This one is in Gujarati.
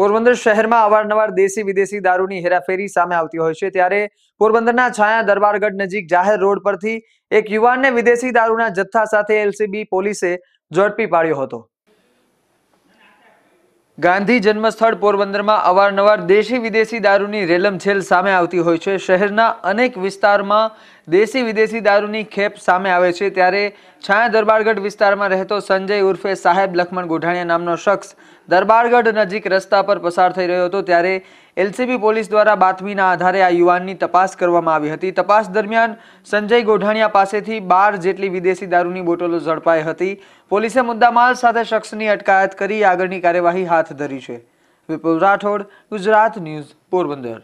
પોરબંદર શહેરમાં અવારનવાર દેશી વિદેશી દારૂની હેરાફેરી સામે આવતી હોય છે ત્યારે પોરબંદરના છાયા દરબારગઢ નજીક જાહેર રોડ પરથી એક યુવાનને વિદેશી દારૂના જથ્થા સાથે એલસીબી પોલીસે ઝડપી પાડ્યો હતો ગાંધી જન્મ સ્થળ પોરબંદરમાં અવારનવાર દેશી વિદેશી દારૂની રેલમછેલ સામે આવતી હોય છે શહેરના અનેક વિસ્તારમાં દેશી વિદેશી દારૂની ખેપ સામે આવે છે ત્યારે છાયા દરબારગઢ વિસ્તારમાં રહેતો સંજય ઉર્ફે સાહેબ લખમણ ગોઢાણીયા નામનો શખ્સ દરબારગઢ નજીક રસ્તા પર પસાર થઈ રહ્યો હતો ત્યારે એલસીબી પોલીસ દ્વારા બાતમીના આધારે આ યુવાનની તપાસ કરવામાં આવી હતી તપાસ દરમિયાન સંજય ગોઢાણીયા પાસેથી બાર જેટલી વિદેશી દારૂની બોટલો ઝડપાઈ હતી પોલીસે મુદ્દામાલ સાથે શખ્સની અટકાયત કરી આગળની કાર્યવાહી હાથ ધરી છે વિપુલ રાઠોડ ગુજરાત ન્યૂઝ પોરબંદર